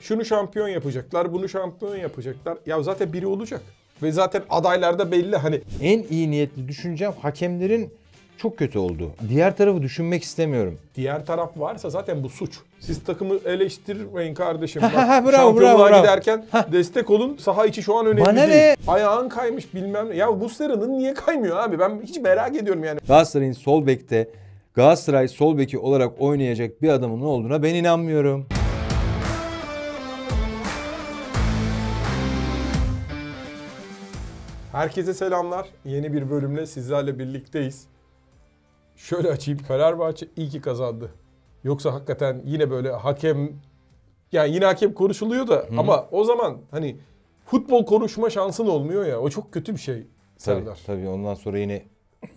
Şunu şampiyon yapacaklar, bunu şampiyon yapacaklar. Ya zaten biri olacak. Ve zaten adaylarda belli hani. En iyi niyetli düşüncem hakemlerin çok kötü oldu. Diğer tarafı düşünmek istemiyorum. Diğer taraf varsa zaten bu suç. Siz takımı eleştirmeyin kardeşim. bravo, şampiyonluğa bravo, bravo. giderken destek olun. Saha içi şu an önemli Bana değil. Ne? Ayağın kaymış bilmem ne. Ya bu Sera'nın niye kaymıyor abi? Ben hiç merak ediyorum yani. Galatasaray'ın sol bekte Galatasaray sol beki olarak oynayacak bir adamın olduğuna ben inanmıyorum. Herkese selamlar. Yeni bir bölümle sizlerle birlikteyiz. Şöyle açayım. Fenerbahçe iyi ki kazandı. Yoksa hakikaten yine böyle hakem yani yine hakem konuşuluyor da Hı. ama o zaman hani futbol konuşma şansın olmuyor ya. O çok kötü bir şey Tabii, Serdar. tabii ondan sonra yine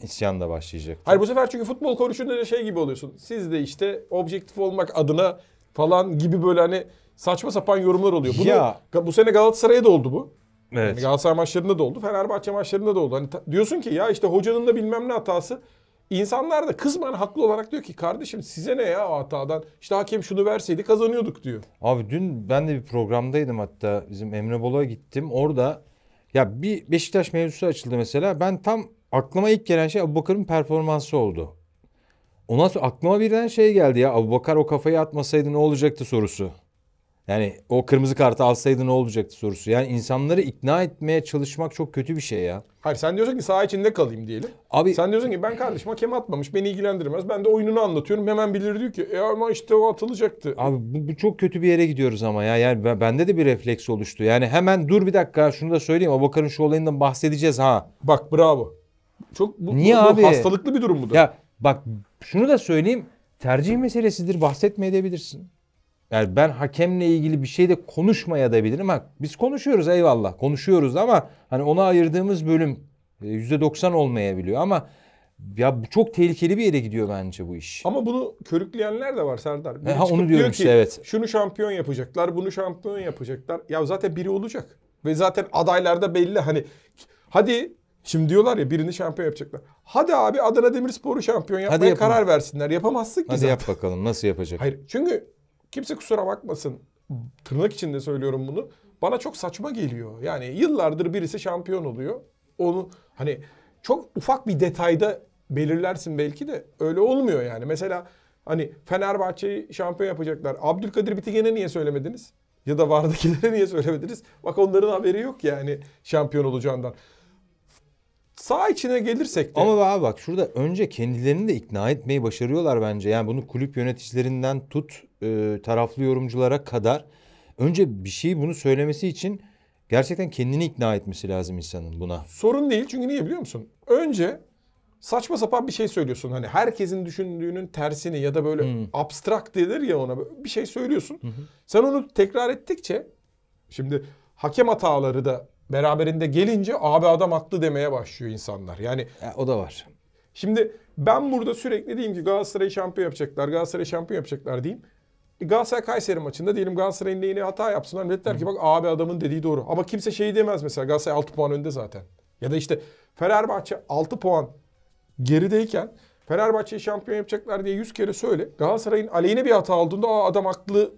isyan da başlayacak. Hayır bu sefer çünkü futbol konuşunca da şey gibi oluyorsun. Siz de işte objektif olmak adına falan gibi böyle hani saçma sapan yorumlar oluyor. Bunu, Ya. Bu sene Galatasaray'a da oldu bu. Evet. Yani Galatasaray maçlarında da oldu, Fenerbahçe maçlarında da oldu. Hani diyorsun ki ya işte hocanın da bilmem ne hatası. İnsanlar da kızman haklı olarak diyor ki kardeşim size ne ya o hatadan? İşte hakem şunu verseydi kazanıyorduk diyor. Abi dün ben de bir programdaydım hatta bizim Emre Bolu'ya gittim. Orada ya bir Beşiktaş mevzusu açıldı mesela. Ben tam aklıma ilk gelen şey Abubakar'ın performansı oldu. Ondan sonra aklıma birden şey geldi ya Abubakar o kafayı atmasaydı ne olacaktı sorusu. Yani o kırmızı kartı alsaydı ne olacaktı sorusu. Yani insanları ikna etmeye çalışmak çok kötü bir şey ya. Hayır sen diyorsun ki saha içinde kalayım diyelim. Abi sen diyorsun ki ben kardeşim hakem atmamış beni ilgilendirmez. Ben de oyununu anlatıyorum. Hemen bilir diyor ki e ama işte o atılacaktı. Abi bu, bu çok kötü bir yere gidiyoruz ama ya. Yani ben, bende de bir refleks oluştu. Yani hemen dur bir dakika şunu da söyleyeyim. Abakar'ın şu olayından bahsedeceğiz ha. Bak bravo. Çok bu, Niye bu, bu abi? hastalıklı bir durum bu da. Ya bak şunu da söyleyeyim. Tercih meselesidir bahsetmeyebilirsin. Yani ben hakemle ilgili bir şey de konuşmaya da bilirim. Ha, biz konuşuyoruz eyvallah konuşuyoruz ama hani ona ayırdığımız bölüm %90 e, olmayabiliyor ama ya bu çok tehlikeli bir yere gidiyor bence bu iş. Ama bunu körükleyenler de var Serdar. Biri ha, onu diyorum diyor ki, evet. Şunu şampiyon yapacaklar, bunu şampiyon yapacaklar. Ya zaten biri olacak. Ve zaten adaylarda belli hani hadi Şimdi diyorlar ya birini şampiyon yapacaklar. Hadi abi Adana Demirspor'u şampiyon yapmaya Hadi yapma. karar versinler. Yapamazsın ki Hadi zaten. yap bakalım nasıl yapacak. Hayır çünkü Kimse kusura bakmasın. Tırnak içinde söylüyorum bunu. Bana çok saçma geliyor. Yani yıllardır birisi şampiyon oluyor. Onu hani çok ufak bir detayda belirlersin belki de öyle olmuyor yani. Mesela hani Fenerbahçe'yi şampiyon yapacaklar. Abdülkadir Bitigen'e niye söylemediniz? Ya da Vardakilere niye söylemediniz? Bak onların haberi yok yani şampiyon olacağından. Sağ içine gelirsek de... Ama abi bak şurada önce kendilerini de ikna etmeyi başarıyorlar bence. Yani bunu kulüp yöneticilerinden tut e, taraflı yorumculara kadar önce bir şeyi bunu söylemesi için gerçekten kendini ikna etmesi lazım insanın buna. Sorun değil çünkü niye biliyor musun? Önce saçma sapan bir şey söylüyorsun. Hani herkesin düşündüğünün tersini ya da böyle hmm. abstrakt denir ya ona bir şey söylüyorsun. Hmm. Sen onu tekrar ettikçe şimdi hakem hataları da beraberinde gelince abi adam haklı demeye başlıyor insanlar. Yani ya, e, o da var. Şimdi ben burada sürekli diyeyim ki Galatasaray şampiyon yapacaklar, Galatasaray şampiyon yapacaklar diyeyim. Galatasaray Kayseri maçında diyelim Galatasaray'ın lehine hata yapsınlar. Millet hani der ki bak abi adamın dediği doğru. Ama kimse şey demez mesela Galatasaray 6 puan önde zaten. Ya da işte Fenerbahçe 6 puan gerideyken Fenerbahçe'yi şampiyon yapacaklar diye 100 kere söyle. Galatasaray'ın aleyhine bir hata olduğunda Aa, adam haklı.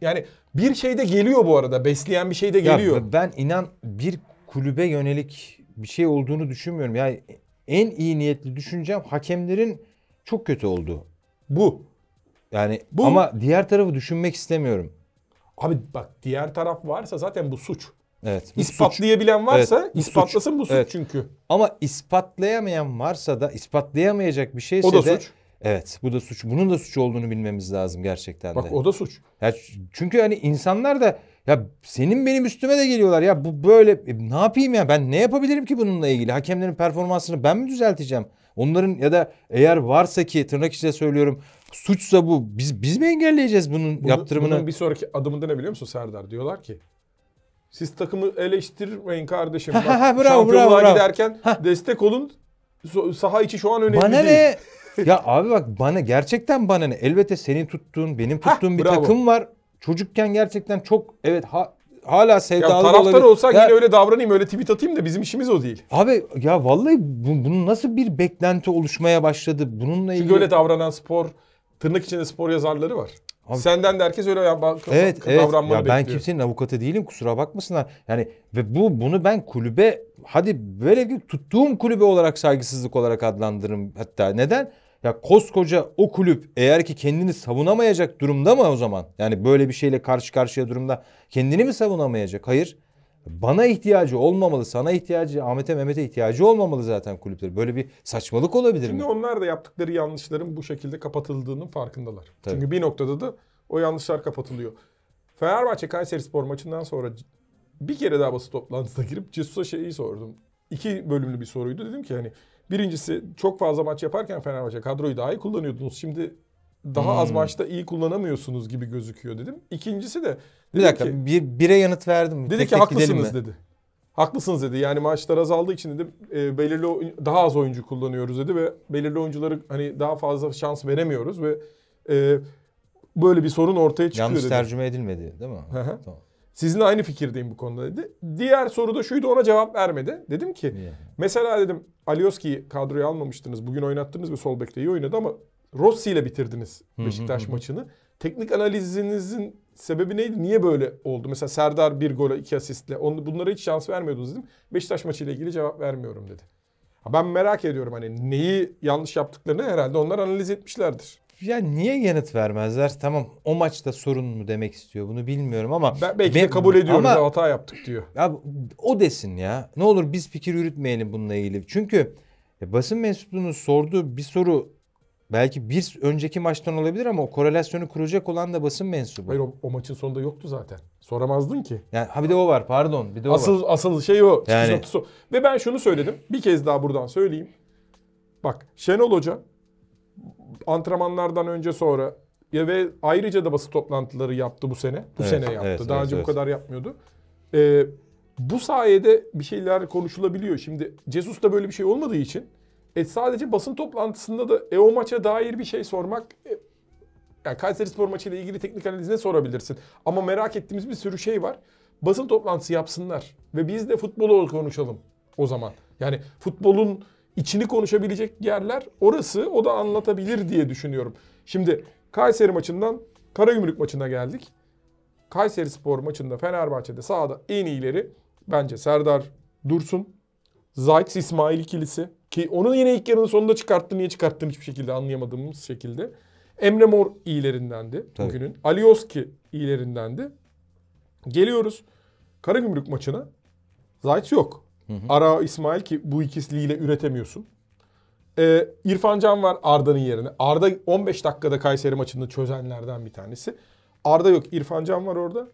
Yani bir şey de geliyor bu arada. Besleyen bir şey de geliyor. Ya ben inan bir kulübe yönelik bir şey olduğunu düşünmüyorum. Yani en iyi niyetli düşüncem hakemlerin çok kötü olduğu. Bu. Yani bu, ama diğer tarafı düşünmek istemiyorum. Abi bak diğer taraf varsa zaten bu suç. Evet. Bu ispatlayabilen suç. varsa evet, bu ispatlasın suç. bu suç evet. çünkü. Ama ispatlayamayan varsa da ispatlayamayacak bir şeyse o da de suç. Evet bu da suç. Bunun da suç olduğunu bilmemiz lazım gerçekten Bak, de. Bak o da suç. Ya çünkü hani insanlar da ya senin benim üstüme de geliyorlar ya bu böyle e, ne yapayım ya ben ne yapabilirim ki bununla ilgili? Hakemlerin performansını ben mi düzelteceğim? Onların ya da eğer varsa ki tırnak içinde söylüyorum suçsa bu biz biz mi engelleyeceğiz bunun, bunun yaptırımını? Bunun bir sonraki adımında ne biliyor musun Serdar? Diyorlar ki siz takımı eleştirmeyin kardeşim. Bak, bravo, şampiyonluğa bravo, giderken bravo. destek olun. Saha içi şu an önemli bana değil. Ne? ya abi bak bana gerçekten bana ne? Elbette senin tuttuğun, benim tuttuğum ha, bir bravo. takım var. Çocukken gerçekten çok evet ha, hala sevdalı ya, taraftar olabilir. olsak ya, yine öyle davranayım öyle tweet atayım da bizim işimiz o değil. Abi ya vallahi bu, bunun nasıl bir beklenti oluşmaya başladı bununla ilgili. Çünkü öyle davranan spor tırnak içinde spor yazarları var. Abi, Senden de herkes öyle ya, bak, evet, evet. davranmanı ya bekliyor. Ben kimsenin avukatı değilim kusura bakmasınlar. Yani ve bu bunu ben kulübe hadi böyle bir tuttuğum kulübe olarak saygısızlık olarak adlandırırım hatta. Neden? Ya koskoca o kulüp eğer ki kendini savunamayacak durumda mı o zaman? Yani böyle bir şeyle karşı karşıya durumda kendini mi savunamayacak? Hayır. Bana ihtiyacı olmamalı, sana ihtiyacı, Ahmet'e Mehmet'e ihtiyacı olmamalı zaten kulüpler. Böyle bir saçmalık olabilir Şimdi mi? Şimdi onlar da yaptıkları yanlışların bu şekilde kapatıldığının farkındalar. Tabii. Çünkü bir noktada da o yanlışlar kapatılıyor. Fenerbahçe Kayseri Spor maçından sonra bir kere daha basın toplantısına girip Cesus'a şeyi sordum. İki bölümlü bir soruydu. Dedim ki hani Birincisi çok fazla maç yaparken Fenerbahçe kadroyu daha iyi kullanıyordunuz. Şimdi daha hmm. az maçta iyi kullanamıyorsunuz gibi gözüküyor dedim. İkincisi de dedi bir dakika ki, bir bire yanıt verdim. Dedi tek ki tek haklısınız dedi. Haklısınız dedi. Yani maçlar azaldığı için dedi e, belirli daha az oyuncu kullanıyoruz dedi ve belirli oyuncuları hani daha fazla şans veremiyoruz ve e, böyle bir sorun ortaya çıkıyor Yanlış dedi. tercüme edilmedi değil mi? Hı hı. Tamam. Sizinle aynı fikirdeyim bu konuda dedi. Diğer soru da şuydu ona cevap vermedi. Dedim ki Niye? mesela dedim Alioski'yi kadroya almamıştınız. Bugün oynattınız ve sol bekte iyi oynadı ama Rossi ile bitirdiniz Beşiktaş maçını. Teknik analizinizin sebebi neydi? Niye böyle oldu? Mesela Serdar bir gola iki asistle. On, bunlara hiç şans vermiyordunuz dedim. Beşiktaş maçı ile ilgili cevap vermiyorum dedi. Ben merak ediyorum hani neyi yanlış yaptıklarını herhalde onlar analiz etmişlerdir. Ya niye yanıt vermezler? Tamam o maçta sorun mu demek istiyor bunu bilmiyorum ama. Ben belki de kabul ediyoruz ama, hata yaptık diyor. Ya, o desin ya. Ne olur biz fikir yürütmeyelim bununla ilgili. Çünkü ya, e, basın mensupluğunun sorduğu bir soru belki bir önceki maçtan olabilir ama o korelasyonu kuracak olan da basın mensubu. Hayır o, o maçın sonunda yoktu zaten. Soramazdın ki. Yani, ha bir de o var pardon. Bir de o asıl, var. Asıl şey o. Yani. Ve ben şunu söyledim. Bir kez daha buradan söyleyeyim. Bak Şenol Hoca antrenmanlardan önce sonra ya ve ayrıca da basın toplantıları yaptı bu sene. Bu evet, sene yaptı. Evet, Daha evet, önce evet. bu kadar yapmıyordu. Ee, bu sayede bir şeyler konuşulabiliyor. Şimdi Jesus'ta böyle bir şey olmadığı için e, sadece basın toplantısında da e, o maça dair bir şey sormak e, yani Kayseri Spor maçıyla ilgili teknik analiz ne sorabilirsin? Ama merak ettiğimiz bir sürü şey var. Basın toplantısı yapsınlar ve biz de futbolu konuşalım o zaman. Yani futbolun içini konuşabilecek yerler orası. O da anlatabilir diye düşünüyorum. Şimdi Kayseri maçından Karagümrük maçına geldik. Kayseri Spor maçında Fenerbahçe'de sahada en iyileri bence Serdar Dursun, Zayt İsmail ikilisi ki onu yine ilk yarının sonunda çıkarttı. Niye çıkarttın hiçbir şekilde anlayamadığımız şekilde. Emre Mor iyilerindendi Tabii. bugünün. Alioski iyilerindendi. Geliyoruz Karagümrük maçına. Zayt yok. Hı hı. İsmail ki bu ikisiyle üretemiyorsun. Ee, İrfan Can var Arda'nın yerine. Arda 15 dakikada Kayseri maçında çözenlerden bir tanesi. Arda yok. İrfan Can var orada.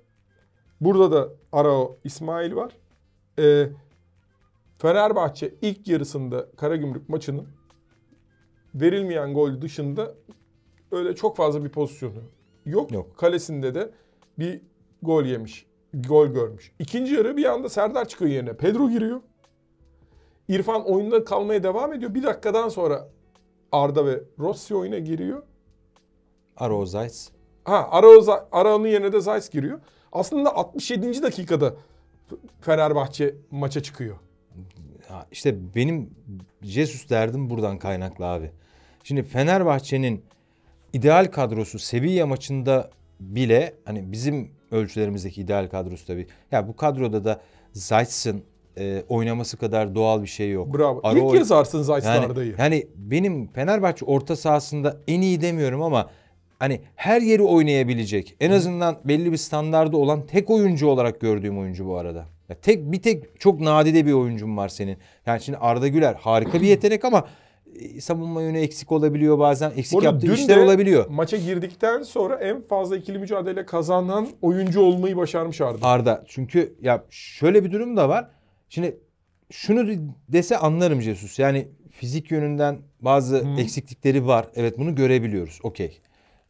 Burada da Arao İsmail var. Ee, Fenerbahçe ilk yarısında Karagümrük maçının verilmeyen gol dışında öyle çok fazla bir pozisyonu yok. yok. Kalesinde de bir gol yemiş gol görmüş. İkinci yarı bir anda Serdar çıkıyor yerine. Pedro giriyor. İrfan oyunda kalmaya devam ediyor. Bir dakikadan sonra Arda ve Rossi oyuna giriyor. Aro Zayt. Ha Aro, Aro'nun yerine de Zayt giriyor. Aslında 67. dakikada Fenerbahçe maça çıkıyor. Ya işte benim Jesus derdim buradan kaynaklı abi. Şimdi Fenerbahçe'nin ideal kadrosu Sevilla maçında bile hani bizim ölçülerimizdeki ideal kadrosu tabii. Ya bu kadroda da Zayt'sın e, oynaması kadar doğal bir şey yok. Bravo. Ara İlk yazarsın Zayt'sın yani, Yani benim Fenerbahçe orta sahasında en iyi demiyorum ama hani her yeri oynayabilecek. En Hı. azından belli bir standardı olan tek oyuncu olarak gördüğüm oyuncu bu arada. Ya tek bir tek çok nadide bir oyuncum var senin. Yani şimdi Arda Güler harika bir yetenek ama e, savunma yönü eksik olabiliyor bazen. Eksik Orada yaptığı işler olabiliyor. Maça girdikten sonra en fazla ikili mücadele kazanan oyuncu olmayı başarmış Arda. Arda. Çünkü ya şöyle bir durum da var. Şimdi şunu dese anlarım Jesus. Yani fizik yönünden bazı hmm. eksiklikleri var. Evet bunu görebiliyoruz. Okey.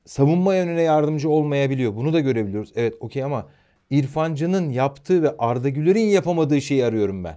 Savunma yönüne yardımcı olmayabiliyor. Bunu da görebiliyoruz. Evet okey ama İrfancı'nın yaptığı ve Arda Güler'in yapamadığı şeyi arıyorum ben.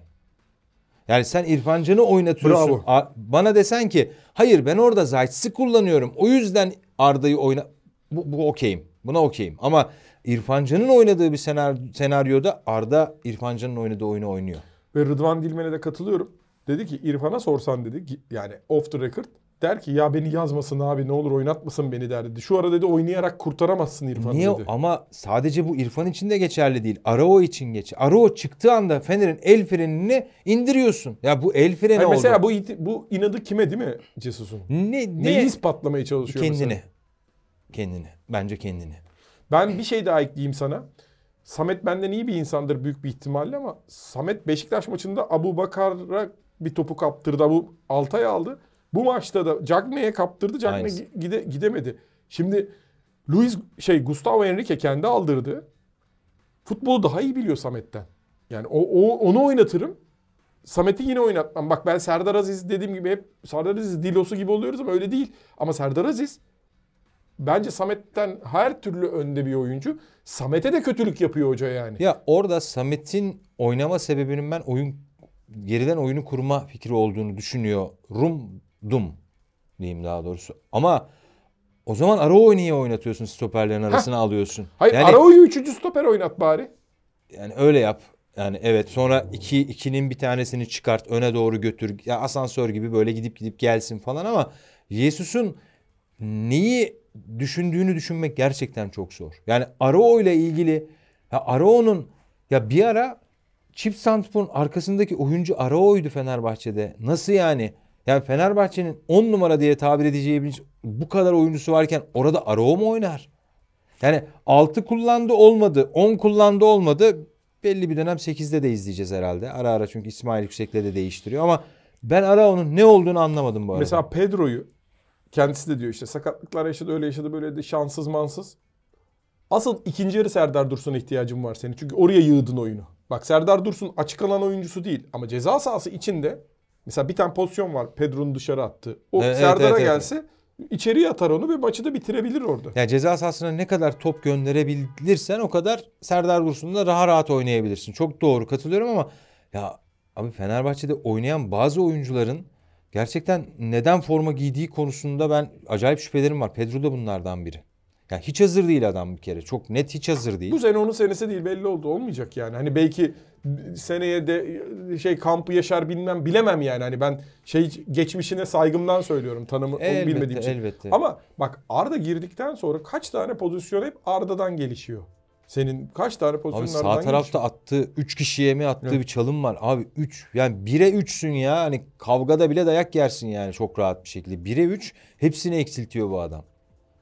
Yani sen İrfancanı oynatıyorsun. Bravo. bana desen ki hayır ben orada Zayt'si kullanıyorum. O yüzden Arda'yı oyna... Bu, bu okeyim. Buna okeyim. Ama İrfancanın oynadığı bir senaryoda Arda İrfancan'ın oynadığı oyunu oynuyor. Ve Rıdvan Dilmen'e de katılıyorum. Dedi ki İrfan'a sorsan dedi ki, yani off the record der ki ya beni yazmasın abi ne olur oynatmasın beni derdi. Şu ara dedi oynayarak kurtaramazsın İrfan Niye? dedi. Ama sadece bu İrfan için de geçerli değil. Arao için geç. Arao çıktığı anda Fener'in el frenini indiriyorsun. Ya bu el freni Hayır, oldu. mesela bu bu inadı kime değil mi Cesus'un? Ne, Neyi niye? ispatlamaya çalışıyor Kendini. mesela? Kendini. Bence kendini. Ben bir şey daha ekleyeyim sana. Samet benden iyi bir insandır büyük bir ihtimalle ama Samet Beşiktaş maçında Abu Bakar'a bir topu kaptırdı. Bu Altay aldı. Bu maçta da Cagney'e kaptırdı. Cagney gide, gidemedi. Şimdi Luis şey Gustavo Enrique kendi aldırdı. Futbolu daha iyi biliyor Samet'ten. Yani o, o onu oynatırım. Samet'i yine oynatmam. Bak ben Serdar Aziz dediğim gibi hep Serdar Aziz Dilos'u gibi oluyoruz ama öyle değil. Ama Serdar Aziz bence Samet'ten her türlü önde bir oyuncu. Samet'e de kötülük yapıyor hoca yani. Ya orada Samet'in oynama sebebinin ben oyun geriden oyunu kurma fikri olduğunu düşünüyor. Rum dum diyeyim daha doğrusu. Ama o zaman Arao'yu niye oynatıyorsun stoperlerin arasına alıyorsun? Hayır yani, Arao'yu üçüncü stoper oynat bari. Yani öyle yap. Yani evet sonra iki, ikinin bir tanesini çıkart öne doğru götür. Ya asansör gibi böyle gidip gidip gelsin falan ama Yesus'un neyi düşündüğünü düşünmek gerçekten çok zor. Yani Arao ile ilgili ya Arao'nun ya bir ara Chip santrforun arkasındaki oyuncu Arao'ydu Fenerbahçe'de. Nasıl yani? Yani Fenerbahçe'nin 10 numara diye tabir edeceğimiz bu kadar oyuncusu varken orada Arao mu oynar? Yani 6 kullandı olmadı, 10 kullandı olmadı. Belli bir dönem 8'de de izleyeceğiz herhalde. Ara ara çünkü İsmail Yüksek'le de değiştiriyor ama ben Arao'nun ne olduğunu anlamadım bu arada. Mesela Pedro'yu kendisi de diyor işte sakatlıklar yaşadı, öyle yaşadı, böyle de şanssız mansız. Asıl ikinci yarı Serdar Dursun'a ihtiyacım var senin. Çünkü oraya yığdın oyunu. Bak Serdar Dursun açık alan oyuncusu değil ama ceza sahası içinde Mesela bir tane pozisyon var. Pedro'nun dışarı attı. O evet, Serdar'a evet, evet, gelse evet. içeriye atar onu ve maçı da bitirebilir orada. Yani ceza sahasına ne kadar top gönderebilirsen o kadar Serdar Vursun'da daha rahat oynayabilirsin. Çok doğru katılıyorum ama ya abi Fenerbahçe'de oynayan bazı oyuncuların gerçekten neden forma giydiği konusunda ben acayip şüphelerim var. Pedro da bunlardan biri. Ya hiç hazır değil adam bir kere. Çok net hiç hazır değil. Bu sene onun senesi değil belli oldu. Olmayacak yani. Hani belki seneye de şey kampı yaşar bilmem bilemem yani. Hani ben şey geçmişine saygımdan söylüyorum tanımı elbette, bilmediğim için. Elbette. Ama bak Arda girdikten sonra kaç tane pozisyon hep Arda'dan gelişiyor. Senin kaç tane pozisyonlardan? Abi sağ tarafta attığı 3 kişiye mi attığı evet. bir çalım var. Abi 3 yani 1'e 3'sün ya. Hani kavgada bile dayak yersin yani çok rahat bir şekilde. 1'e 3 hepsini eksiltiyor bu adam.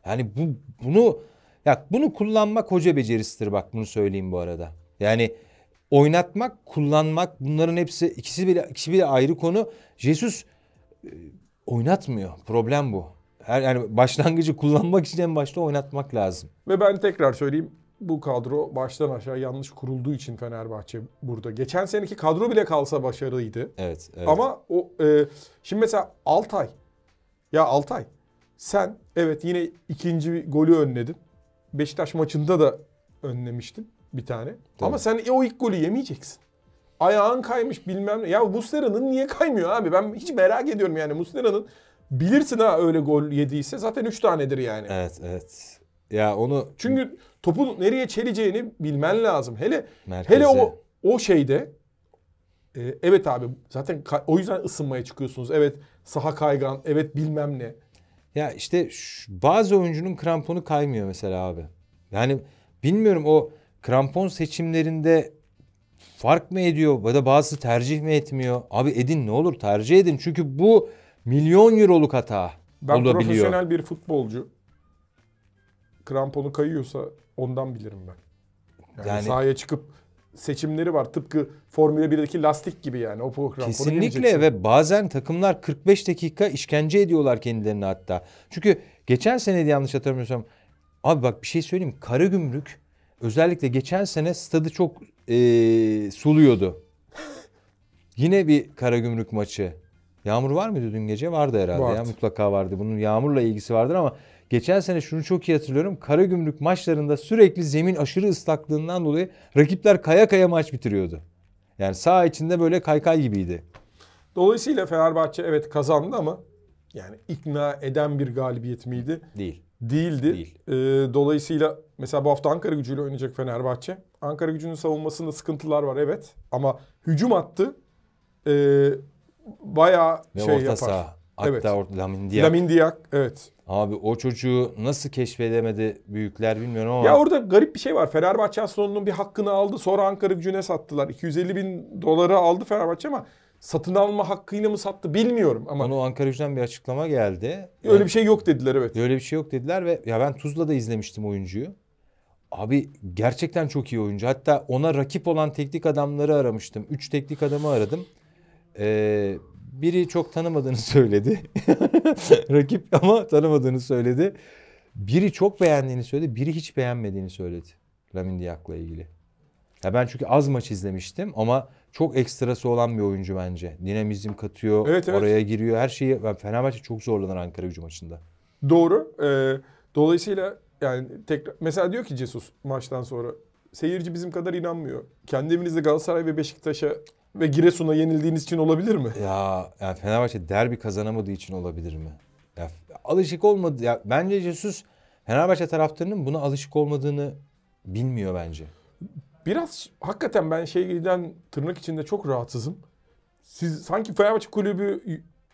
Yani bu bunu ya bunu kullanmak hoca becerisidir bak bunu söyleyeyim bu arada. Yani oynatmak, kullanmak bunların hepsi ikisi bile ikisi bile ayrı konu. Jesus e, oynatmıyor. Problem bu. Her yani başlangıcı kullanmak için en başta oynatmak lazım. Ve ben tekrar söyleyeyim bu kadro baştan aşağı yanlış kurulduğu için Fenerbahçe burada. Geçen seneki kadro bile kalsa başarılıydı. Evet. evet. Ama o e, şimdi mesela Altay ya Altay sen evet yine ikinci golü önledin. Beşiktaş maçında da önlemiştin bir tane. Tabii. Ama sen o ilk golü yemeyeceksin. Ayağın kaymış bilmem ne. Ya Muslera'nın niye kaymıyor abi? Ben hiç merak ediyorum yani Muslera'nın. Bilirsin ha öyle gol yediyse zaten 3 tanedir yani. Evet evet. Ya onu Çünkü topun nereye çeleceğini bilmen lazım. Hele Merkeze. hele o o şeyde e, evet abi zaten o yüzden ısınmaya çıkıyorsunuz. Evet saha kaygan, evet bilmem ne. Ya işte şu, bazı oyuncunun kramponu kaymıyor mesela abi. Yani bilmiyorum o krampon seçimlerinde fark mı ediyor ya da bazı tercih mi etmiyor? Abi edin ne olur tercih edin. Çünkü bu milyon euroluk hata ben olabiliyor. Ben profesyonel bir futbolcu kramponu kayıyorsa ondan bilirim ben. Yani, yani sahaya çıkıp seçimleri var. Tıpkı Formula 1'deki lastik gibi yani o program. Kesinlikle ve bazen takımlar 45 dakika işkence ediyorlar kendilerini hatta. Çünkü geçen sene de yanlış hatırlamıyorsam abi bak bir şey söyleyeyim Karagümrük özellikle geçen sene stadı çok ee, suluyordu. Yine bir Karagümrük maçı. Yağmur var mıydı dün gece? Vardı herhalde. Vardı. Ya, mutlaka vardı. Bunun yağmurla ilgisi vardır ama Geçen sene şunu çok iyi hatırlıyorum. Karagümrük maçlarında sürekli zemin aşırı ıslaklığından dolayı rakipler kaya kaya maç bitiriyordu. Yani sağ içinde böyle kaykay gibiydi. Dolayısıyla Fenerbahçe evet kazandı ama yani ikna eden bir galibiyet miydi? Değil. Değildi. Değil. Ee, dolayısıyla mesela bu hafta Ankara gücüyle oynayacak Fenerbahçe. Ankara gücünün savunmasında sıkıntılar var evet. Ama hücum attı. E, bayağı Ve şey orta yapar. Saha. Hatta evet. Lamin Diak. Lamin Diak evet. Abi o çocuğu nasıl keşfedemedi büyükler bilmiyorum ama. Ya orada garip bir şey var. Fenerbahçe Aslanlı'nın bir hakkını aldı. Sonra Ankara gücüne sattılar. 250 bin dolara aldı Fenerbahçe ama satın alma hakkıyla mı sattı bilmiyorum ama. Onu Ankara gücünden bir açıklama geldi. Öyle yani, bir şey yok dediler evet. Öyle bir şey yok dediler ve ya ben Tuzla'da izlemiştim oyuncuyu. Abi gerçekten çok iyi oyuncu. Hatta ona rakip olan teknik adamları aramıştım. Üç teknik adamı aradım. Ee, biri çok tanımadığını söyledi. Rakip ama tanımadığını söyledi. Biri çok beğendiğini söyledi. Biri hiç beğenmediğini söyledi. Lamin Diyak'la ilgili. Ya ben çünkü az maç izlemiştim ama çok ekstrası olan bir oyuncu bence. Dinamizm katıyor, evet, evet. oraya giriyor. Her şeyi yani Fenerbahçe çok zorlanır Ankara gücü maçında. Doğru. Ee, dolayısıyla yani tekrar mesela diyor ki Cesus maçtan sonra seyirci bizim kadar inanmıyor. Kendi evinizde Galatasaray ve Beşiktaş'a ve Giresun'a yenildiğiniz için olabilir mi? Ya, ya Fenerbahçe derbi kazanamadığı için olabilir mi? Ya, alışık olmadı. Ya, bence Jesus Fenerbahçe taraftarının buna alışık olmadığını bilmiyor bence. Biraz hakikaten ben şeyden tırnak içinde çok rahatsızım. Siz sanki Fenerbahçe kulübü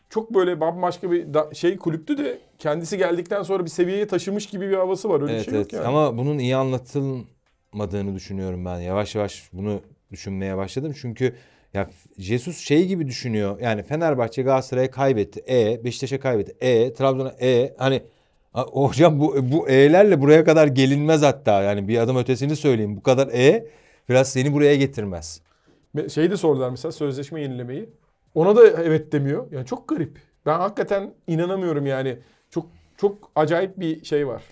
çok böyle bambaşka bir da, şey kulüptü de kendisi geldikten sonra bir seviyeye taşımış gibi bir havası var. Öyle evet, bir şey evet. yok yani. Ama bunun iyi anlatılmadığını düşünüyorum ben. Yavaş yavaş bunu düşünmeye başladım. Çünkü ya Jesus şey gibi düşünüyor. Yani Fenerbahçe Galatasaray'a kaybetti. E, Beşiktaş'a kaybetti. E, Trabzon'a E. Hani hocam bu bu E'lerle buraya kadar gelinmez hatta. Yani bir adım ötesini söyleyeyim. Bu kadar E biraz seni buraya getirmez. Şeyi de sordular mesela sözleşme yenilemeyi. Ona da evet demiyor. Yani çok garip. Ben hakikaten inanamıyorum yani. Çok çok acayip bir şey var.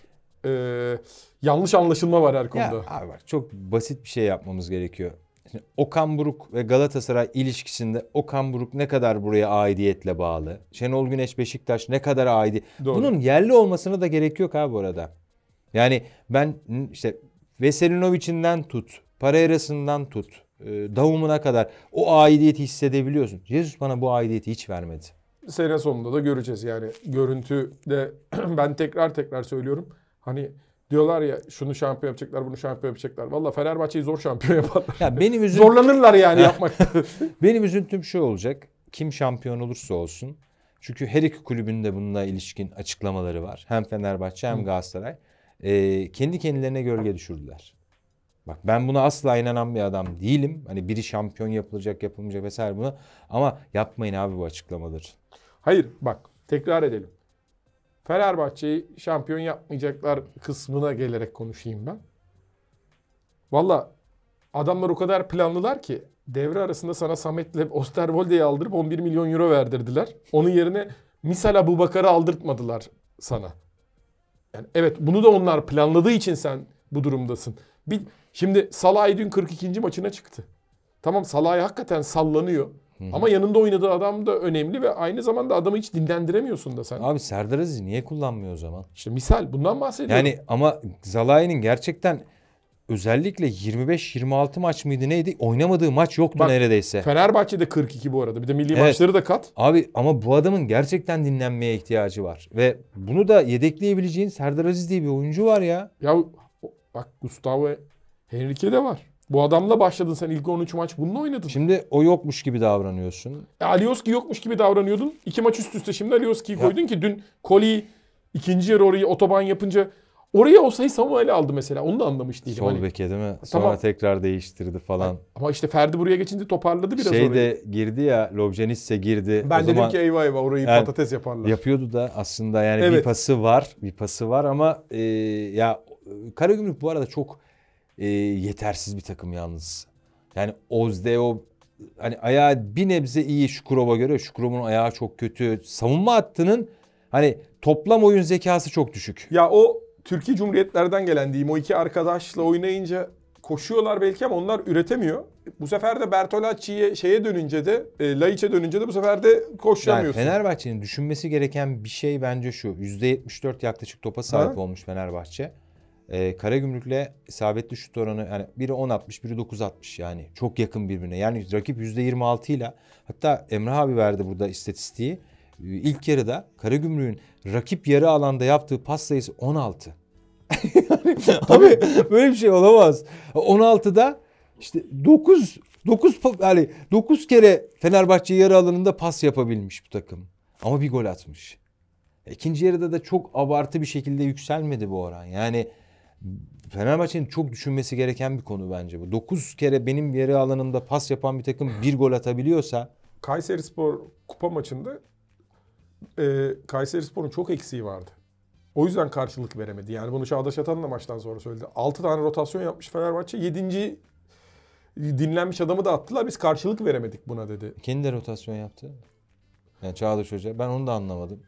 Ee, yanlış anlaşılma var her konuda. Ya, abi bak çok basit bir şey yapmamız gerekiyor. Şimdi Okan Buruk ve Galatasaray ilişkisinde Okan Buruk ne kadar buraya aidiyetle bağlı? Şenol Güneş Beşiktaş ne kadar aidi? Bunun yerli olmasına da gerek yok abi bu arada. Yani ben işte Veselinovic'inden tut, Pereira'sından tut, e, Davum'una kadar o aidiyeti hissedebiliyorsun. Jesus bana bu aidiyeti hiç vermedi. Sene sonunda da göreceğiz yani. Görüntü de ben tekrar tekrar söylüyorum. Hani Diyorlar ya şunu şampiyon yapacaklar, bunu şampiyon yapacaklar. Valla Fenerbahçe'yi zor şampiyon yaparlar. Ya benim üzüntüm... Zorlanırlar yani yapmakta. benim üzüntüm şu olacak. Kim şampiyon olursa olsun. Çünkü her iki kulübün de bununla ilişkin açıklamaları var. Hem Fenerbahçe hem Hı. Galatasaray. Ee, kendi kendilerine gölge düşürdüler. Bak ben buna asla inanan bir adam değilim. Hani biri şampiyon yapılacak, yapılmayacak vesaire buna. Ama yapmayın abi bu açıklamaları. Hayır bak tekrar edelim. Fenerbahçe'yi şampiyon yapmayacaklar kısmına gelerek konuşayım ben. Valla adamlar o kadar planlılar ki devre arasında sana Samet'le Osterwolde'yi aldırıp 11 milyon euro verdirdiler. Onun yerine misal Abu Bakar'ı aldırtmadılar sana. Yani evet bunu da onlar planladığı için sen bu durumdasın. Bir, şimdi Salah dün 42. maçına çıktı. Tamam Salah hakikaten sallanıyor. Hı-hı. Ama yanında oynadığı adam da önemli ve aynı zamanda adamı hiç dinlendiremiyorsun da sen. Abi Serdar Aziz niye kullanmıyor o zaman? İşte misal bundan bahsediyorum. Yani ama Zalai'nin gerçekten özellikle 25-26 maç mıydı neydi? Oynamadığı maç yoktu Bak, neredeyse. Fenerbahçe'de 42 bu arada. Bir de milli evet. maçları da kat. Abi ama bu adamın gerçekten dinlenmeye ihtiyacı var. Ve bunu da yedekleyebileceğin Serdar Aziz diye bir oyuncu var ya. Ya bak Gustavo Henrique de var. Bu adamla başladın sen ilk 13 maç bununla oynadın. Şimdi o yokmuş gibi davranıyorsun. E, Alioski yokmuş gibi davranıyordun. İki maç üst üste şimdi Alioski'yi koydun ya. ki dün Koli ikinci yarı orayı otoban yapınca Oraya olsaydı Samuel'i aldı mesela. Onu da anlamış değilim. Sol hani. beke değil mi? E, Sonra tekrar değiştirdi falan. ama işte Ferdi buraya geçince toparladı biraz şey orayı. de girdi ya Lobjenisse girdi. Ben o dedim zaman, ki eyvah eyvah orayı yani, patates yaparlar. Yapıyordu da aslında yani evet. bir pası var. Bir pası var ama e, ya Karagümrük bu arada çok e, yetersiz bir takım yalnız. Yani Ozdeo hani ayağı bir nebze iyi Şukurov'a göre. Şukurov'un ayağı çok kötü. Savunma hattının hani toplam oyun zekası çok düşük. Ya o Türkiye Cumhuriyetlerden gelen diyeyim o iki arkadaşla oynayınca koşuyorlar belki ama onlar üretemiyor. Bu sefer de Bertolacci'ye şeye dönünce de e, Laiç'e dönünce de bu sefer de koşamıyorsun. Yani Fenerbahçe'nin düşünmesi gereken bir şey bence şu. %74 yaklaşık topa sahip ha? olmuş Fenerbahçe. E, Karagümrük'le isabetli şut oranı yani biri 10.60 biri 9.60 yani çok yakın birbirine. Yani rakip %26 ile hatta Emrah abi verdi burada istatistiği. Ee, ilk yarıda Karagümrük'ün rakip yarı alanda yaptığı pas sayısı 16. yani, abi böyle bir şey olamaz. 16'da işte 9 9 yani 9 kere Fenerbahçe yarı alanında pas yapabilmiş bu takım. Ama bir gol atmış. E, ikinci yarıda da çok abartı bir şekilde yükselmedi bu oran. Yani Fenerbahçe'nin çok düşünmesi gereken bir konu bence bu. 9 kere benim yeri alanımda pas yapan bir takım bir gol atabiliyorsa Kayserispor kupa maçında e, Kayseri çok eksiği vardı. O yüzden karşılık veremedi. Yani bunu Çağdaş Atan da maçtan sonra söyledi. 6 tane rotasyon yapmış Fenerbahçe. 7. dinlenmiş adamı da attılar. Biz karşılık veremedik buna dedi. Kendi de rotasyon yaptı. Yani Çağdaş Hoca. Ben onu da anlamadım.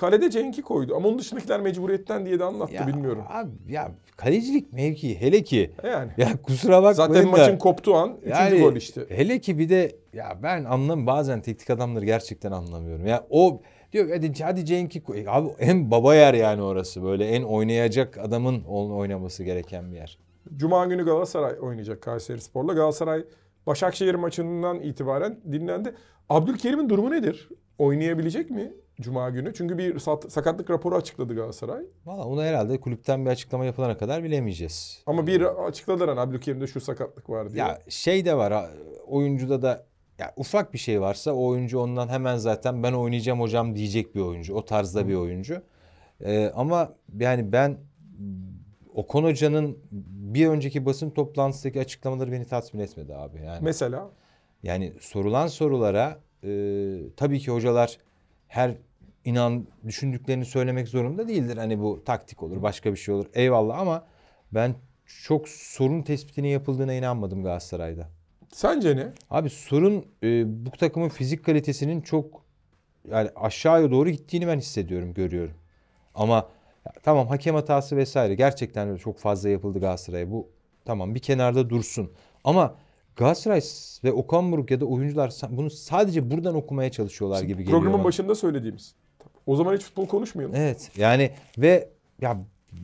Kalede Cenk'i koydu ama onun dışındakiler mecburiyetten diye de anlattı ya, bilmiyorum. Abi ya kalecilik mevki hele ki. Yani. Ya kusura bakmayın Zaten da, maçın koptuğu an 3. Yani, gol işte. Hele ki bir de ya ben anlam bazen teknik adamları gerçekten anlamıyorum. Ya o diyor hadi hadi Cenk'i koy. E, abi en baba yer yani orası böyle en oynayacak adamın oynaması gereken bir yer. Cuma günü Galatasaray oynayacak Kayseri Spor'la. Galatasaray Başakşehir maçından itibaren dinlendi. Abdülkerim'in durumu nedir? Oynayabilecek mi? Cuma günü. Çünkü bir sakatlık raporu açıkladı Galatasaray. Valla onu herhalde kulüpten bir açıklama yapılana kadar bilemeyeceğiz. Ama bir açıkladılar hani Abdülkerim'de şu sakatlık var diye. Ya şey de var oyuncuda da ya ufak bir şey varsa o oyuncu ondan hemen zaten ben oynayacağım hocam diyecek bir oyuncu. O tarzda Hı. bir oyuncu. Ee, ama yani ben o Hoca'nın bir önceki basın toplantısındaki açıklamaları beni tatmin etmedi abi. Yani, Mesela? Yani sorulan sorulara e, tabii ki hocalar her inan düşündüklerini söylemek zorunda değildir. Hani bu taktik olur, başka bir şey olur. Eyvallah ama ben çok sorun tespitinin yapıldığına inanmadım Galatasaray'da. Sence ne? Abi sorun e, bu takımın fizik kalitesinin çok yani aşağıya doğru gittiğini ben hissediyorum, görüyorum. Ama ya, tamam hakem hatası vesaire gerçekten çok fazla yapıldı Galatasaray'a. Bu tamam bir kenarda dursun. Ama Galatasaray ve Okan Buruk ya da oyuncular bunu sadece buradan okumaya çalışıyorlar Şimdi gibi geliyor. Programın başında söylediğimiz. O zaman hiç futbol konuşmayalım. Evet yani ve ya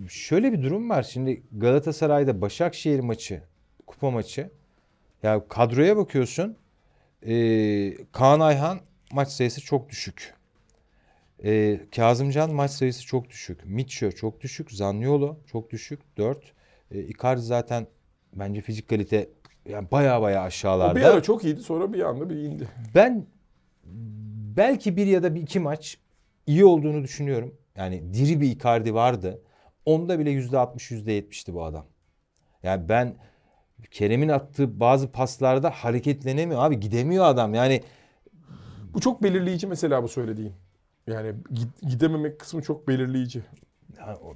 şöyle bir durum var. Şimdi Galatasaray'da Başakşehir maçı, kupa maçı. Ya kadroya bakıyorsun. Ee, Kaan Ayhan maç sayısı çok düşük. Ee, Kazımcan maç sayısı çok düşük. Mitchell çok düşük. Zaniolo çok düşük. 4. Ee, Icardi zaten bence fizik kalite yani baya baya aşağılarda. O bir ara çok iyiydi sonra bir anda bir indi. Ben belki bir ya da bir iki maç iyi olduğunu düşünüyorum. Yani diri bir Icardi vardı. Onda bile yüzde altmış yüzde yetmişti bu adam. Yani ben Kerem'in attığı bazı paslarda hareketlenemiyor abi gidemiyor adam yani. Bu çok belirleyici mesela bu söylediğin. Yani gidememek kısmı çok belirleyici.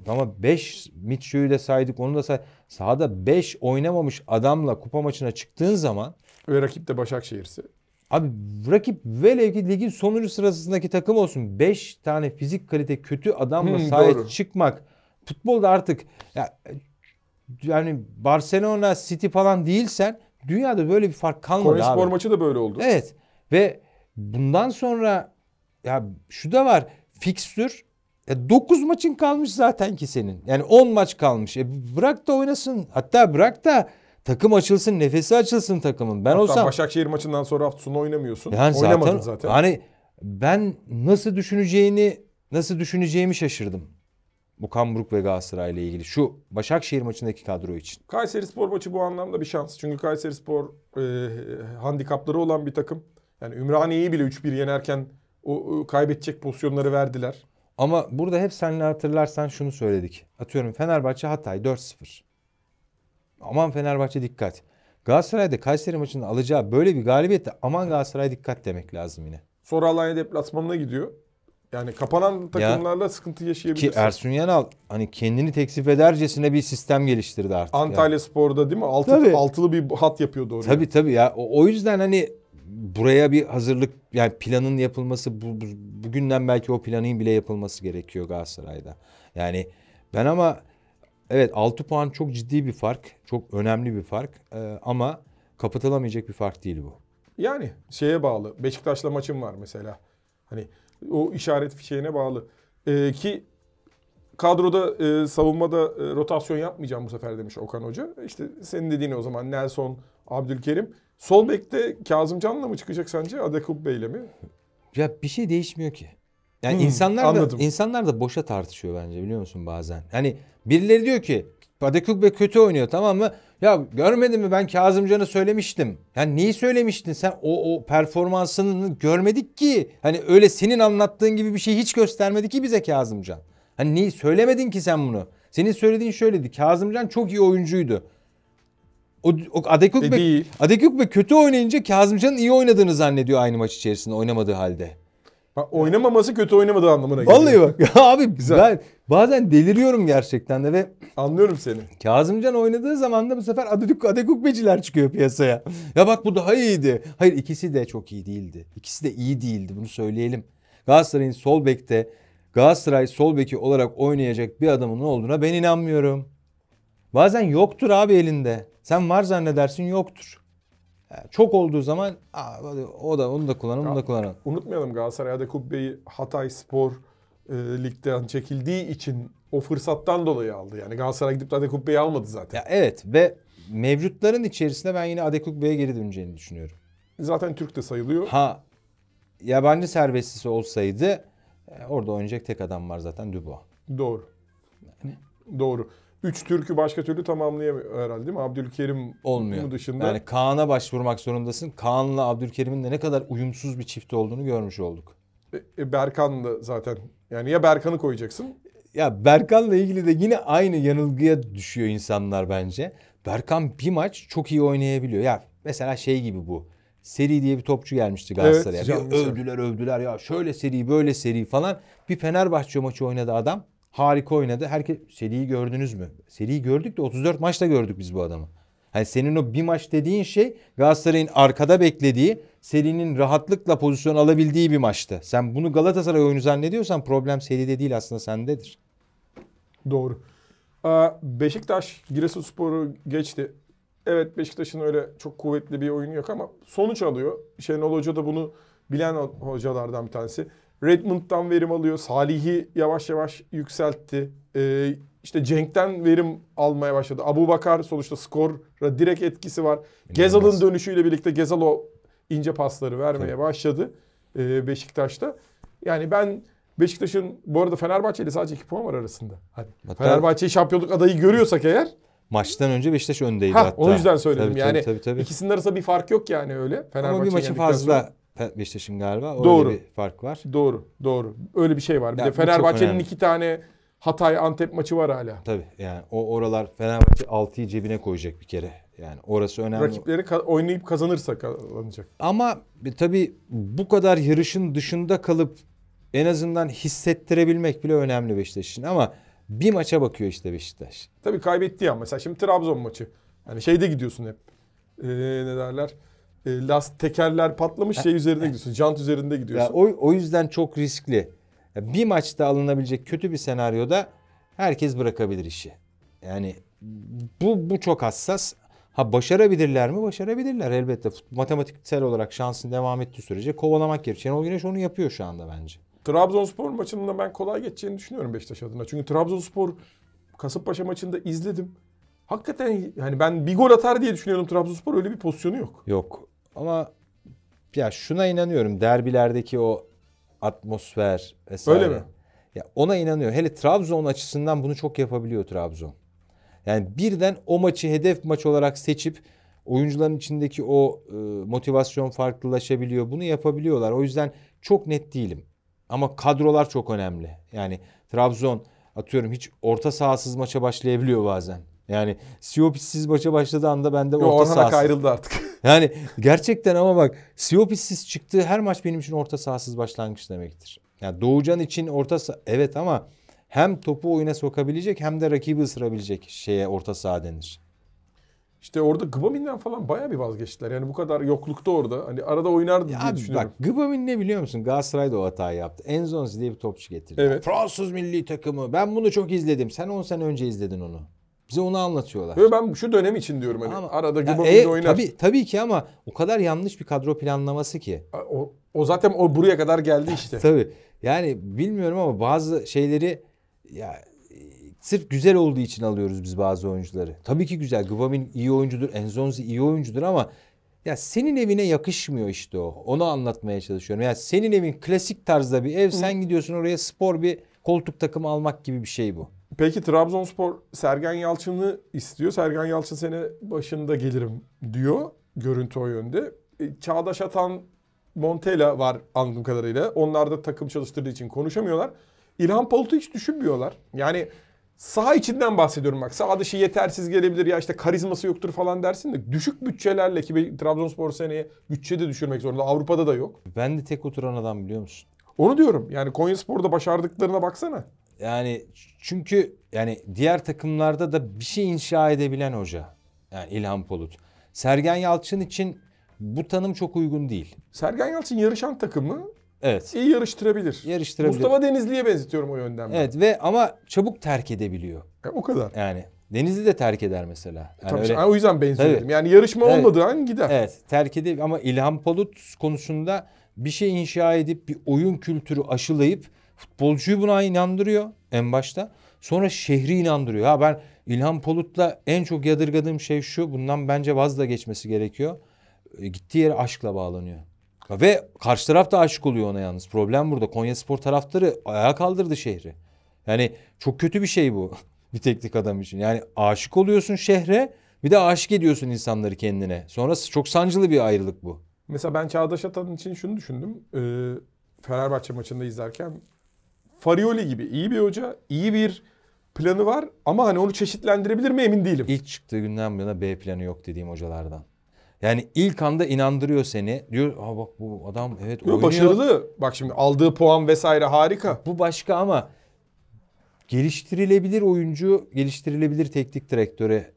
ama 5 Mitchell'ü de saydık onu da say. Sahada 5 oynamamış adamla kupa maçına çıktığın zaman. Ve rakip de Başakşehir'si. Abi rakip velev ki ligin sonuncu sırasındaki takım olsun. 5 tane fizik kalite kötü adamla hmm, sahaya doğru. çıkmak. Futbolda artık ya, yani Barcelona, City falan değilsen dünyada böyle bir fark kalmadı Konya abi. Spor maçı da böyle oldu. Evet ve bundan sonra ya şu da var fikstür ya 9 maçın kalmış zaten ki senin. Yani 10 maç kalmış. E bırak da oynasın. Hatta bırak da Takım açılsın, nefesi açılsın takımın. Ben Hatta olsam Başakşehir maçından sonra hafta sonu oynamıyorsun. Yani Oynamadın zaten, zaten. Hani ben nasıl düşüneceğini, nasıl düşüneceğimi şaşırdım. Bu Kamburuk ve Galatasaray ile ilgili şu Başakşehir maçındaki kadro için. Kayseri Spor maçı bu anlamda bir şans. Çünkü Kayseri Spor e, handikapları olan bir takım. Yani Ümraniye'yi bile 3-1 yenerken o, o kaybedecek pozisyonları verdiler. Ama burada hep senle hatırlarsan şunu söyledik. Atıyorum Fenerbahçe Hatay 4-0 aman Fenerbahçe dikkat. Galatasaray'da Kayseri maçında alacağı böyle bir galibiyette aman Galatasaray dikkat demek lazım yine. Sonra Alanya deplasmanına gidiyor. Yani kapanan takımlarla ya, sıkıntı yaşayabilirsin. Ki Ersun Yanal hani kendini teksif edercesine bir sistem geliştirdi artık. Antalya ya. Spor'da değil mi? Altı, tabii. Altılı bir hat yapıyor doğru. Tabii tabii ya. O, o yüzden hani buraya bir hazırlık yani planın yapılması bu, bu, bugünden belki o planın bile yapılması gerekiyor Galatasaray'da. Yani ben ama Evet 6 puan çok ciddi bir fark. Çok önemli bir fark. Ee, ama kapatılamayacak bir fark değil bu. Yani şeye bağlı. Beşiktaş'la maçım var mesela. Hani o işaret fişeğine bağlı. Ee, ki kadroda e, savunmada e, rotasyon yapmayacağım bu sefer demiş Okan Hoca. İşte senin dediğin o zaman Nelson, Abdülkerim. Sol bekte Kazımcan'la mı çıkacak sence? Adekub Bey'le mi? Ya bir şey değişmiyor ki. Yani hmm, insanlar anladım. da insanlar da boşa tartışıyor bence biliyor musun bazen. Hani birileri diyor ki Badekuk Bey kötü oynuyor tamam mı? Ya görmedin mi ben Kazımcan'a söylemiştim. Yani neyi söylemiştin sen? O, o performansını görmedik ki. Hani öyle senin anlattığın gibi bir şey hiç göstermedi ki bize Kazımcan. Hani neyi söylemedin ki sen bunu? Senin söylediğin şöyleydi. Kazımcan çok iyi oyuncuydu. O, o Adekuk Bey, Adekuk Bey kötü oynayınca Kazımcan'ın iyi oynadığını zannediyor aynı maç içerisinde oynamadığı halde. Bak, oynamaması kötü oynamadı anlamına geliyor. Vallahi bak abi Güzel. ben bazen deliriyorum gerçekten de ve anlıyorum seni. Kazımcan oynadığı zaman da bu sefer Adekuk beciler çıkıyor piyasaya. ya bak bu daha iyiydi. Hayır ikisi de çok iyi değildi. İkisi de iyi değildi bunu söyleyelim. Galatasaray'ın sol bekte Galatasaray sol beki olarak oynayacak bir adamın olduğuna ben inanmıyorum. Bazen yoktur abi elinde. Sen var zannedersin yoktur. Ee, çok olduğu zaman o da onu da kullanın, onu da kullanın. Unutmayalım Galatasaray'da kubbeyi Hatay Spor e, ligden çekildiği için o fırsattan dolayı aldı. Yani Galatasaray gidip de Adekugbe'yi almadı zaten. Ya evet ve mevcutların içerisinde ben yine Adekugbe'ye geri döneceğini düşünüyorum. Zaten Türk de sayılıyor. Ha yabancı serbestlisi olsaydı e, orada oynayacak tek adam var zaten Dubois. Doğru. Yani. Doğru. Üç Türk'ü başka türlü tamamlayamıyor herhalde değil mi? Abdülkerim olmuyor. dışında. Yani Kaan'a başvurmak zorundasın. Kaan'la Abdülkerim'in de ne kadar uyumsuz bir çift olduğunu görmüş olduk. E, e, Berkan da zaten. Yani ya Berkan'ı koyacaksın. Ya Berkan'la ilgili de yine aynı yanılgıya düşüyor insanlar bence. Berkan bir maç çok iyi oynayabiliyor. Ya mesela şey gibi bu. Seri diye bir topçu gelmişti Galatasaray'a. Evet, ya övdüler övdüler ya şöyle seri böyle seri falan. Bir Fenerbahçe maçı oynadı adam. Harika oynadı. Herkes seriyi gördünüz mü? Seriyi gördük de 34 maçta gördük biz bu adamı. Yani senin o bir maç dediğin şey Galatasaray'ın arkada beklediği, serinin rahatlıkla pozisyon alabildiği bir maçtı. Sen bunu Galatasaray oyunu zannediyorsan problem seride değil aslında sendedir. Doğru. Beşiktaş Giresunspor'u geçti. Evet Beşiktaş'ın öyle çok kuvvetli bir oyunu yok ama sonuç alıyor. Şenol Hoca da bunu bilen hocalardan bir tanesi. Redmond'dan verim alıyor. Salih'i yavaş yavaş yükseltti. Ee, işte Cenk'ten verim almaya başladı. Abu Bakar sonuçta skora direkt etkisi var. Gezal'ın dönüşüyle birlikte Gezal o ince pasları vermeye Tabii. başladı e, Beşiktaş'ta. Yani ben Beşiktaş'ın bu arada Fenerbahçe ile sadece 2 puan var arasında. Hadi. Hatta... Fenerbahçe'yi şampiyonluk adayı görüyorsak eğer Maçtan önce Beşiktaş öndeydi ha, hatta. O yüzden söyledim tabii, yani. Tabii, tabii, tabii. İkisinin arasında bir fark yok yani öyle. Fenerbahçe Ama bir maçı fazla sonra. Beşiktaş'ın galiba. Öyle doğru. bir fark var. Doğru. Doğru. Öyle bir şey var. Bir yani de Fenerbahçe'nin iki tane Hatay Antep maçı var hala. Tabii yani o oralar Fenerbahçe 6'yı cebine koyacak bir kere. Yani orası önemli. Rakipleri ka- oynayıp kazanırsa kazanacak. Ama tabii bu kadar yarışın dışında kalıp en azından hissettirebilmek bile önemli Beşiktaş ama bir maça bakıyor işte Beşiktaş. Tabii kaybetti ya mesela şimdi Trabzon maçı. Hani şeyde gidiyorsun hep. Ee, ne derler? e, last tekerler patlamış şey üzerinde gidiyorsun. Jant üzerinde gidiyorsun. Ya, o, o yüzden çok riskli. bir maçta alınabilecek kötü bir senaryoda herkes bırakabilir işi. Yani bu bu çok hassas. Ha başarabilirler mi? Başarabilirler elbette. Matematiksel olarak şansın devam ettiği sürece kovalamak gerekiyor. Şenol Güneş onu yapıyor şu anda bence. Trabzonspor maçında ben kolay geçeceğini düşünüyorum Beşiktaş adına. Çünkü Trabzonspor Kasımpaşa maçında izledim. Hakikaten hani ben bir gol atar diye düşünüyorum Trabzonspor öyle bir pozisyonu yok. Yok. Ama ya şuna inanıyorum. Derbilerdeki o atmosfer vesaire. Öyle mi? Ya ona inanıyor. Hele Trabzon açısından bunu çok yapabiliyor Trabzon. Yani birden o maçı hedef maç olarak seçip oyuncuların içindeki o e, motivasyon farklılaşabiliyor. Bunu yapabiliyorlar. O yüzden çok net değilim. Ama kadrolar çok önemli. Yani Trabzon atıyorum hiç orta sahasız maça başlayabiliyor bazen. Yani Siopis'siz maçı başladığı anda bende orta Yo, sahasız. Orhan ayrıldı artık. Yani gerçekten ama bak Siopis'siz çıktığı her maç benim için orta sahasız başlangıç demektir. Yani Doğucan için orta saha evet ama hem topu oyuna sokabilecek hem de rakibi ısırabilecek şeye orta saha denir. İşte orada Gıbamin'den falan baya bir vazgeçtiler. Yani bu kadar yoklukta orada. Hani arada oynardı ya diye düşünüyorum. Bak Gıbamin ne biliyor musun? Galatasaray'da o hatayı yaptı. Enzonzi diye bir topçu getirdi. Evet. Fransız milli takımı. Ben bunu çok izledim. Sen 10 sene önce izledin onu. Bize onu anlatıyorlar. Yo, ben şu dönem için diyorum hani ama, arada Gümbo e, oynar. Tabii, tabii ki ama o kadar yanlış bir kadro planlaması ki. O, o zaten o buraya kadar geldi işte. tabii. Yani bilmiyorum ama bazı şeyleri ya e, sırf güzel olduğu için alıyoruz biz bazı oyuncuları. Tabii ki güzel. Gubamin iyi oyuncudur, Enzonzi iyi oyuncudur ama ya senin evine yakışmıyor işte o. Onu anlatmaya çalışıyorum. Ya senin evin klasik tarzda bir ev. Sen gidiyorsun oraya spor bir koltuk takımı almak gibi bir şey bu. Peki Trabzonspor Sergen Yalçın'ı istiyor. Sergen Yalçın sene başında gelirim diyor. Görüntü o yönde. E, Çağdaş Atan Montella var anladığım kadarıyla. Onlar da takım çalıştırdığı için konuşamıyorlar. İlhan Palut'u hiç düşünmüyorlar. Yani saha içinden bahsediyorum bak. Saha dışı yetersiz gelebilir ya işte karizması yoktur falan dersin de düşük bütçelerle ki Trabzonspor seneye bütçe de düşürmek zorunda. Avrupa'da da yok. Ben de tek oturan adam biliyor musun? Onu diyorum. Yani Konyaspor'da başardıklarına baksana. Yani çünkü yani diğer takımlarda da bir şey inşa edebilen hoca. Yani İlhan Polut. Sergen Yalçın için bu tanım çok uygun değil. Sergen Yalçın yarışan takımı Evet. iyi yarıştırabilir. Yarıştırabilir. Mustafa Denizli'ye benzetiyorum o yönden. ben. Evet ve ama çabuk terk edebiliyor. E, o kadar. Yani Denizli de terk eder mesela. E, yani Tabii öyle- o yüzden benziyorum. Tabii. Yani yarışma Evet. olmadığı an gider. Evet terk edebilir ama İlhan polut konusunda bir şey inşa edip bir oyun kültürü aşılayıp Futbolcuyu buna inandırıyor en başta. Sonra şehri inandırıyor. Ha ben İlhan Polut'la en çok yadırgadığım şey şu. Bundan bence vazgeçmesi gerekiyor. E, gittiği yere aşkla bağlanıyor. Ve karşı taraf da aşık oluyor ona yalnız. Problem burada. Konya Spor taraftarı ayağa kaldırdı şehri. Yani çok kötü bir şey bu bir teknik adam için. Yani aşık oluyorsun şehre bir de aşık ediyorsun insanları kendine. Sonrası çok sancılı bir ayrılık bu. Mesela ben Çağdaş Atan için şunu düşündüm. Ee, Fenerbahçe maçında izlerken Farioli gibi iyi bir hoca, iyi bir planı var ama hani onu çeşitlendirebilir mi emin değilim. İlk çıktığı günden bu yana B planı yok dediğim hocalardan. Yani ilk anda inandırıyor seni. Diyor ha bak bu adam evet oynuyor. Başarılı. Bak şimdi aldığı puan vesaire harika. Bu başka ama geliştirilebilir oyuncu, geliştirilebilir teknik direktöre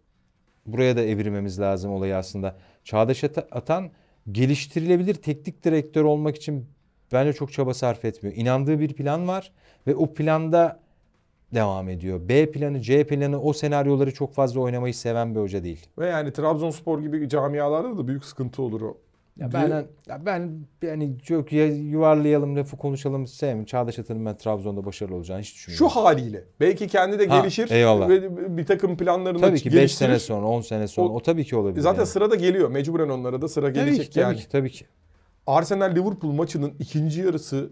buraya da evirmemiz lazım olayı aslında. Çağdaş Atan geliştirilebilir teknik direktör olmak için bence çok çaba sarf etmiyor. İnandığı bir plan var ve o planda devam ediyor. B planı, C planı o senaryoları çok fazla oynamayı seven bir hoca değil. Ve yani Trabzonspor gibi camialarda da büyük sıkıntı olur o. Ya ben, ya ben yani çok yuvarlayalım lafı konuşalım sevmiyorum. Çağdaş Atan'ın ben Trabzon'da başarılı olacağını hiç düşünmüyorum. Şu haliyle. Belki kendi de gelişir. eyvallah. Ve bir takım planlarını Tabii ki 5 sene sonra 10 sene sonra o, o tabii ki olabilir. Zaten yani. sıra da geliyor. Mecburen onlara da sıra tabii gelecek ki, yani. Tabii ki tabii ki. Arsenal Liverpool maçının ikinci yarısı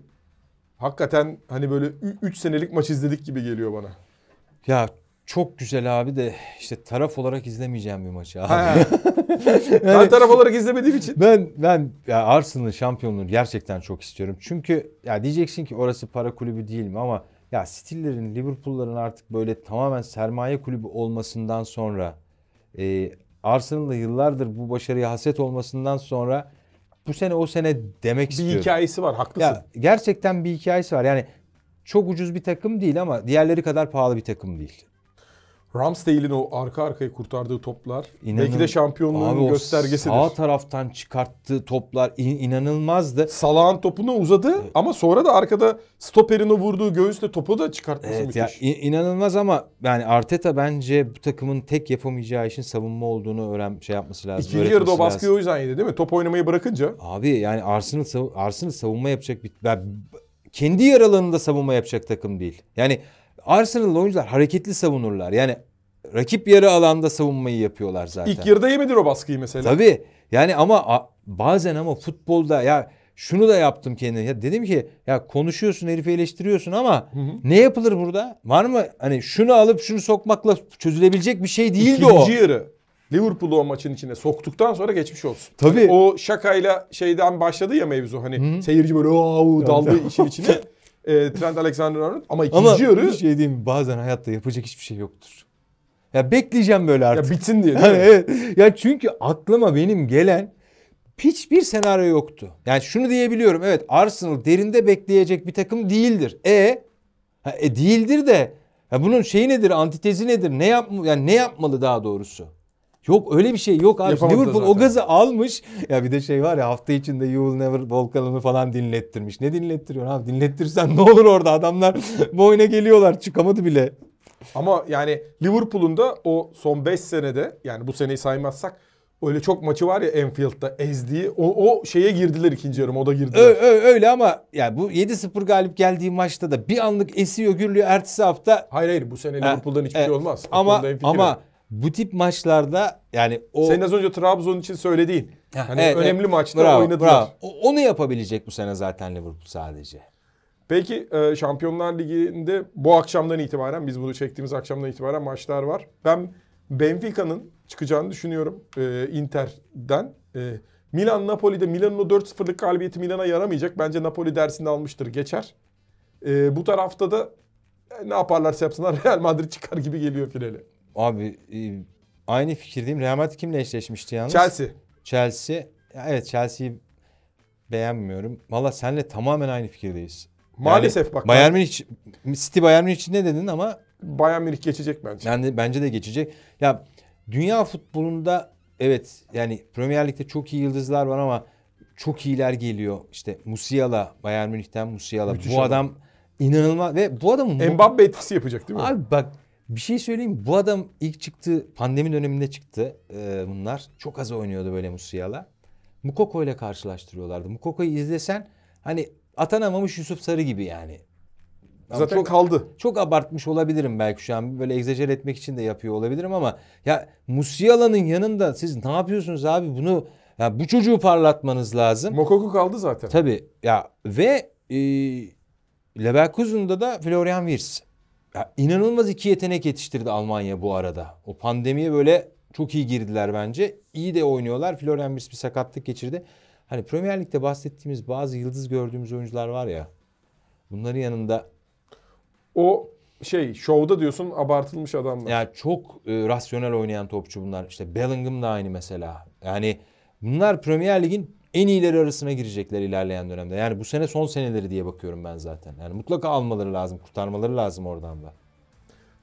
hakikaten hani böyle 3 senelik maç izledik gibi geliyor bana. Ya çok güzel abi de işte taraf olarak izlemeyeceğim bir maçı abi. yani, ben taraf olarak izlemediğim için. Ben ben ya Arsenal'ın şampiyonluğunu gerçekten çok istiyorum. Çünkü ya diyeceksin ki orası para kulübü değil mi ama ya Stiller'in Liverpool'ların artık böyle tamamen sermaye kulübü olmasından sonra e, Arsenal'da yıllardır bu başarıya haset olmasından sonra bu sene o sene demek bir istiyorum. Bir hikayesi var haklısın. Ya, gerçekten bir hikayesi var. Yani çok ucuz bir takım değil ama diğerleri kadar pahalı bir takım değil. Ramsdale'in o arka arkaya kurtardığı toplar İnanın, belki de şampiyonluğun abi göstergesidir. Sağ taraftan çıkarttığı toplar in, inanılmazdı. Salağın topuna uzadı evet. ama sonra da arkada stoperin o vurduğu göğüsle topu da çıkartması evet, müthiş. Ya, in, inanılmaz ama yani Arteta bence bu takımın tek yapamayacağı işin savunma olduğunu öğren şey yapması lazım. İkinci yarıda o baskıyı lazım. o yüzden yedi değil mi? Top oynamayı bırakınca. Abi yani Arsenal, sav Arsenal savunma yapacak bir... Ben, kendi yaralarında savunma yapacak takım değil. Yani Arsenal'lı oyuncular hareketli savunurlar. Yani rakip yarı alanda savunmayı yapıyorlar zaten. İlk yarıda yemedin o baskıyı mesela. Tabii. Yani ama bazen ama futbolda ya şunu da yaptım kendime. Ya dedim ki ya konuşuyorsun herifi eleştiriyorsun ama hı hı. ne yapılır burada? Var mı hani şunu alıp şunu sokmakla çözülebilecek bir şey değildi İkinci o. İkinci yarı Liverpool'u o maçın içine soktuktan sonra geçmiş olsun. Tabii. Yani o şakayla şeyden başladı ya mevzu hani hı hı. seyirci böyle ooo daldı işin içine. e, Trent Alexander-Arnold ama ikinci ama yarı... bir şey diyeyim bazen hayatta yapacak hiçbir şey yoktur. Ya bekleyeceğim böyle artık. Ya bitsin diye. Yani, evet. Ya çünkü aklıma benim gelen hiçbir senaryo yoktu. Yani şunu diyebiliyorum. Evet Arsenal derinde bekleyecek bir takım değildir. E, ha, e değildir de ya bunun şeyi nedir? Antitezi nedir? Ne yap yani ne yapmalı daha doğrusu? Yok öyle bir şey yok abi. Yapamadı Liverpool zaten. o gazı almış. Ya bir de şey var ya hafta içinde You Will Never Walk Alone'u falan dinlettirmiş. Ne dinlettiriyor abi? Dinlettirsen ne olur orada adamlar bu geliyorlar. Çıkamadı bile. Ama yani Liverpool'un da o son 5 senede yani bu seneyi saymazsak öyle çok maçı var ya Enfield'da ezdiği. O, o şeye girdiler ikinci yarım. O da girdiler. Ö, ö, öyle ama yani bu 7-0 galip geldiği maçta da bir anlık esiyor gürlüyor. Ertesi hafta. Hayır hayır bu sene Liverpool'dan hiçbir e, şey olmaz. Ama ama bu tip maçlarda yani o... Senin az önce Trabzon için söylediğin. Hani evet, önemli evet. maçta bravo, oynadılar. Bravo. Onu yapabilecek bu sene zaten Liverpool sadece. Peki e, Şampiyonlar Ligi'nde bu akşamdan itibaren biz bunu çektiğimiz akşamdan itibaren maçlar var. Ben Benfica'nın çıkacağını düşünüyorum e, Inter'den. E, Milan Napoli'de Milan'ın o 4-0'lık galibiyeti Milan'a yaramayacak. Bence Napoli dersini almıştır, geçer. bu tarafta da ne yaparlarsa yapsınlar Real Madrid çıkar gibi geliyor finale. Abi e, aynı fikirdeyim. Real Madrid kimle eşleşmişti yalnız? Chelsea. Chelsea. Evet Chelsea'yi beğenmiyorum. Valla senle tamamen aynı fikirdeyiz. Maalesef bak. Bayern Münih, City Bayern Münih için ne dedin ama Bayern Münih geçecek bence. Yani bence de geçecek. Ya dünya futbolunda evet yani Premier Lig'de çok iyi yıldızlar var ama çok iyiler geliyor. İşte Musiala, Bayern Münih'ten Musiala. Müthiş bu adam. adam inanılmaz ve bu adam. Mbappe etkisi yapacak değil mi? Abi bak bir şey söyleyeyim bu adam ilk çıktı pandemi döneminde çıktı e, bunlar. Çok az oynuyordu böyle Musiala. Mukoko ile karşılaştırıyorlardı. Mukoko'yu izlesen hani atanamamış Yusuf Sarı gibi yani. Ama Zaten çok, kaldı. Çok abartmış olabilirim belki şu an. Böyle egzajer etmek için de yapıyor olabilirim ama ya Musiala'nın yanında siz ne yapıyorsunuz abi? Bunu ya bu çocuğu parlatmanız lazım. Mokoko kaldı zaten. Tabii ya ve e, Leverkusen'da da Florian Wirtz. Ya inanılmaz iki yetenek yetiştirdi Almanya bu arada. O pandemiye böyle çok iyi girdiler bence. İyi de oynuyorlar. Florian Wirtz bir sakatlık geçirdi. Hani Premier Lig'de bahsettiğimiz bazı yıldız gördüğümüz oyuncular var ya. Bunların yanında o şey şovda diyorsun abartılmış adamlar. Ya yani çok e, rasyonel oynayan topçu bunlar. İşte Bellingham da aynı mesela. Yani bunlar Premier Lig'in en iyileri arasına girecekler ilerleyen dönemde. Yani bu sene son seneleri diye bakıyorum ben zaten. Yani mutlaka almaları lazım, kurtarmaları lazım oradan da.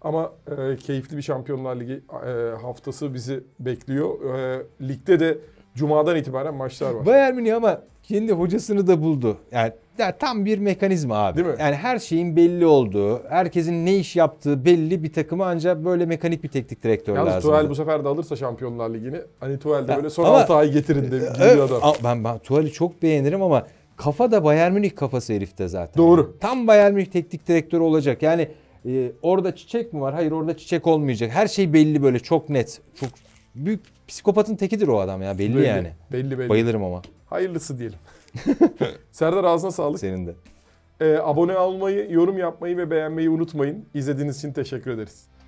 Ama e, keyifli bir Şampiyonlar Ligi e, haftası bizi bekliyor. E, ligde de Cuma'dan itibaren maçlar var. Bayern Münih ama kendi hocasını da buldu. Yani ya tam bir mekanizma abi. Değil mi? Yani her şeyin belli olduğu, herkesin ne iş yaptığı belli bir takımı ancak böyle mekanik bir teknik direktör Yalnız lazım. Yalnız Tuchel bu sefer de alırsa Şampiyonlar Ligi'ni hani Tuchel de böyle son ama, 6 ay getirin de gibi adam. Ben, ben Tuchel'i çok beğenirim ama kafa da Bayern Münih kafası herifte zaten. Doğru. Yani tam Bayern Münih teknik direktörü olacak. Yani e, orada çiçek mi var? Hayır orada çiçek olmayacak. Her şey belli böyle çok net. Çok büyük Psikopatın tekidir o adam ya belli, belli yani. Belli belli. Bayılırım ama. Hayırlısı diyelim. Serdar ağzına sağlık. Senin de. Ee, abone olmayı, yorum yapmayı ve beğenmeyi unutmayın. İzlediğiniz için teşekkür ederiz.